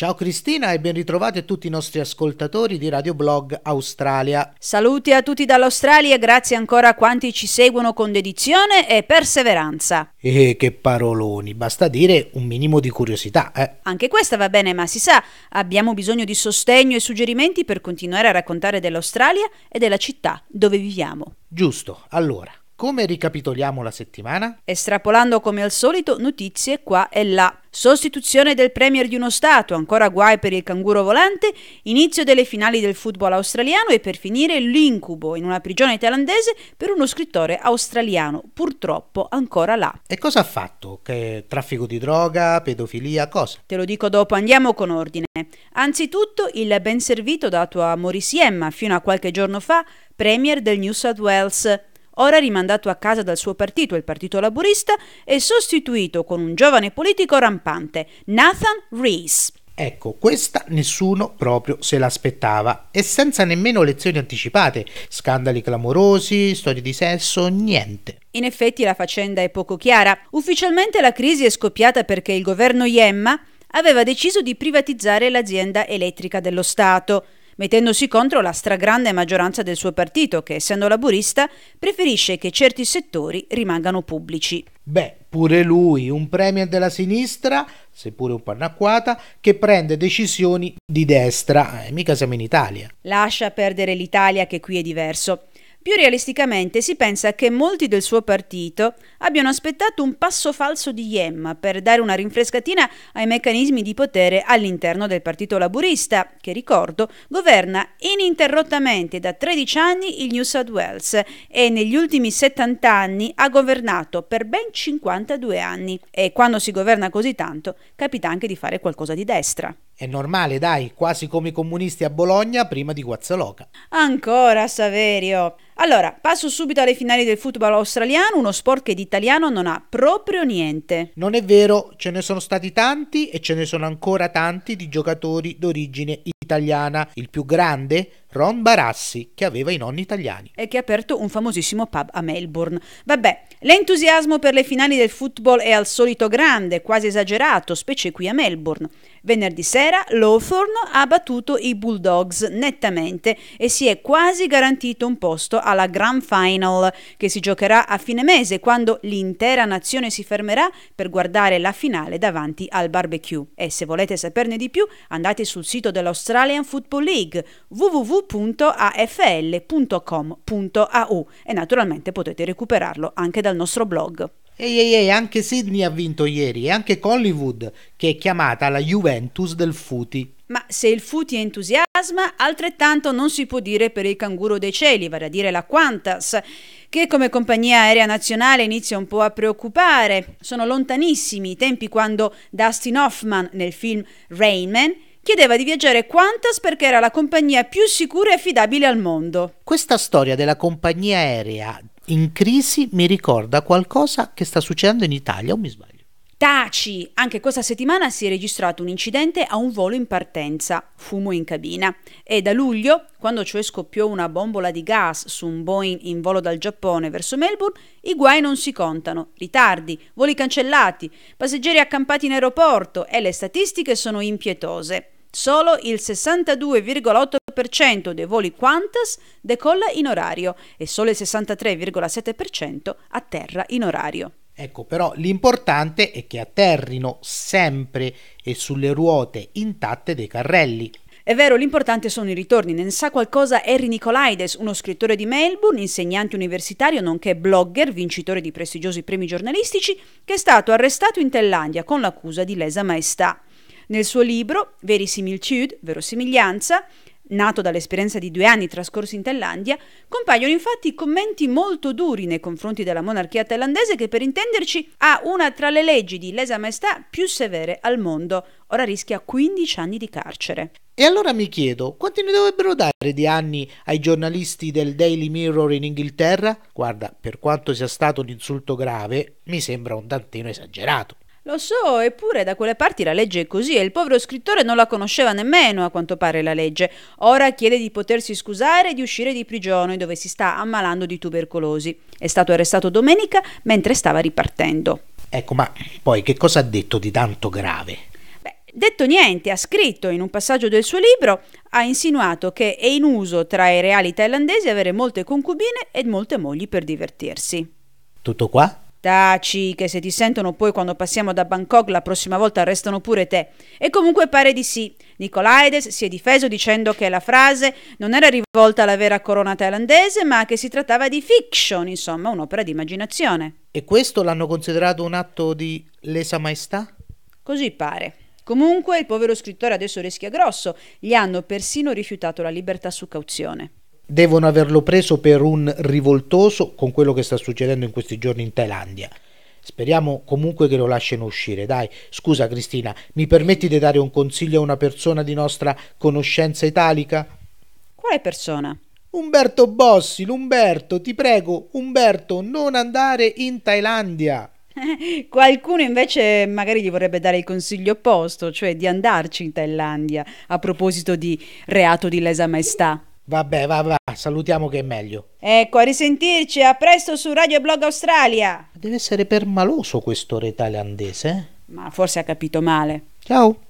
Ciao Cristina e ben ritrovati tutti i nostri ascoltatori di Radio Blog Australia. Saluti a tutti dall'Australia e grazie ancora a quanti ci seguono con dedizione e perseveranza. E che paroloni, basta dire un minimo di curiosità. Eh. Anche questa va bene, ma si sa, abbiamo bisogno di sostegno e suggerimenti per continuare a raccontare dell'Australia e della città dove viviamo. Giusto, allora. Come ricapitoliamo la settimana? Estrapolando come al solito notizie qua e là Sostituzione del Premier di uno Stato, ancora guai per il canguro volante, inizio delle finali del football australiano e per finire l'incubo in una prigione thailandese per uno scrittore australiano, purtroppo ancora là. E cosa ha fatto? Che traffico di droga, pedofilia, cosa? Te lo dico dopo, andiamo con ordine. Anzitutto il ben servito dato a Maurice Morisiemma fino a qualche giorno fa, Premier del New South Wales, ora rimandato a casa dal suo partito, il Partito Laburista, e sostituito con un giovane politico rampante, Nathan Rees. Ecco, questa nessuno proprio se l'aspettava e senza nemmeno lezioni anticipate, scandali clamorosi, storie di sesso, niente. In effetti la faccenda è poco chiara. Ufficialmente la crisi è scoppiata perché il governo Yemma aveva deciso di privatizzare l'azienda elettrica dello Stato mettendosi contro la stragrande maggioranza del suo partito che, essendo laburista, preferisce che certi settori rimangano pubblici. Beh, pure lui, un premier della sinistra, seppure un panacquata, che prende decisioni di destra, eh, mica siamo in Italia. Lascia perdere l'Italia che qui è diverso. Più realisticamente si pensa che molti del suo partito abbiano aspettato un passo falso di Yemma per dare una rinfrescatina ai meccanismi di potere all'interno del Partito Laburista, che ricordo governa ininterrottamente da 13 anni il New South Wales e negli ultimi 70 anni ha governato per ben 52 anni e quando si governa così tanto capita anche di fare qualcosa di destra. È normale, dai, quasi come i comunisti a Bologna prima di Guazzaloca. Ancora, Saverio. Allora, passo subito alle finali del football australiano, uno sport che di non ha proprio niente. Non è vero, ce ne sono stati tanti e ce ne sono ancora tanti di giocatori d'origine italiana. Il più grande Ron Barassi, che aveva i nonni italiani. E che ha aperto un famosissimo pub a Melbourne. Vabbè, l'entusiasmo per le finali del football è al solito grande, quasi esagerato, specie qui a Melbourne. Venerdì sera Lawthorne ha battuto i Bulldogs nettamente e si è quasi garantito un posto alla Grand Final, che si giocherà a fine mese, quando l'intera nazione si fermerà per guardare la finale davanti al barbecue. E se volete saperne di più, andate sul sito dell'Australian Football League www www.afl.com.au e naturalmente potete recuperarlo anche dal nostro blog. Ehi, ehi, ehi, anche Sydney ha vinto ieri e anche Hollywood, che è chiamata la Juventus del Futi. Ma se il Futi entusiasma, altrettanto non si può dire per il canguro dei cieli, vale a dire la Qantas, che come compagnia aerea nazionale inizia un po' a preoccupare. Sono lontanissimi i tempi quando Dustin Hoffman nel film Rainman chiedeva di viaggiare Qantas perché era la compagnia più sicura e affidabile al mondo. Questa storia della compagnia aerea in crisi mi ricorda qualcosa che sta succedendo in Italia, o mi sbaglio? Taci! Anche questa settimana si è registrato un incidente a un volo in partenza, fumo in cabina. E da luglio, quando cioè scoppiò una bombola di gas su un Boeing in volo dal Giappone verso Melbourne, i guai non si contano. Ritardi, voli cancellati, passeggeri accampati in aeroporto e le statistiche sono impietose. Solo il 62,8% dei voli Qantas decolla in orario e solo il 63,7% atterra in orario. Ecco, però l'importante è che atterrino sempre e sulle ruote intatte dei carrelli. È vero, l'importante sono i ritorni, ne sa qualcosa Harry Nicolaides, uno scrittore di Melbourne, insegnante universitario, nonché blogger, vincitore di prestigiosi premi giornalistici, che è stato arrestato in Thailandia con l'accusa di lesa maestà. Nel suo libro, Verisimilitude, Verosimiglianza, nato dall'esperienza di due anni trascorsi in Thailandia, compaiono infatti commenti molto duri nei confronti della monarchia thailandese che per intenderci ha una tra le leggi di lesa maestà più severe al mondo, ora rischia 15 anni di carcere. E allora mi chiedo, quanti ne dovrebbero dare di anni ai giornalisti del Daily Mirror in Inghilterra? Guarda, per quanto sia stato un insulto grave, mi sembra un tantino esagerato. Lo so, eppure da quelle parti la legge è così e il povero scrittore non la conosceva nemmeno, a quanto pare la legge. Ora chiede di potersi scusare e di uscire di prigione dove si sta ammalando di tubercolosi. È stato arrestato domenica mentre stava ripartendo. Ecco, ma poi che cosa ha detto di tanto grave? detto niente, ha scritto in un passaggio del suo libro, ha insinuato che è in uso tra i reali thailandesi avere molte concubine e molte mogli per divertirsi. Tutto qua? Taci, che se ti sentono poi quando passiamo da Bangkok la prossima volta arrestano pure te. E comunque pare di sì. Nicolaides si è difeso dicendo che la frase non era rivolta alla vera corona thailandese, ma che si trattava di fiction, insomma, un'opera di immaginazione. E questo l'hanno considerato un atto di lesa maestà? Così pare. Comunque il povero scrittore adesso rischia grosso, gli hanno persino rifiutato la libertà su cauzione devono averlo preso per un rivoltoso con quello che sta succedendo in questi giorni in Thailandia. Speriamo comunque che lo lasciano uscire. Dai, scusa Cristina, mi permetti di dare un consiglio a una persona di nostra conoscenza italica? Quale persona? Umberto Bossi, l'Umberto, ti prego, Umberto, non andare in Thailandia. Qualcuno invece magari gli vorrebbe dare il consiglio opposto, cioè di andarci in Thailandia, a proposito di reato di lesa maestà. Vabbè, va, va, salutiamo che è meglio. Ecco, a risentirci, a presto su Radio Blog Australia. Deve essere permaloso questo re thailandese. Eh? Ma forse ha capito male. Ciao.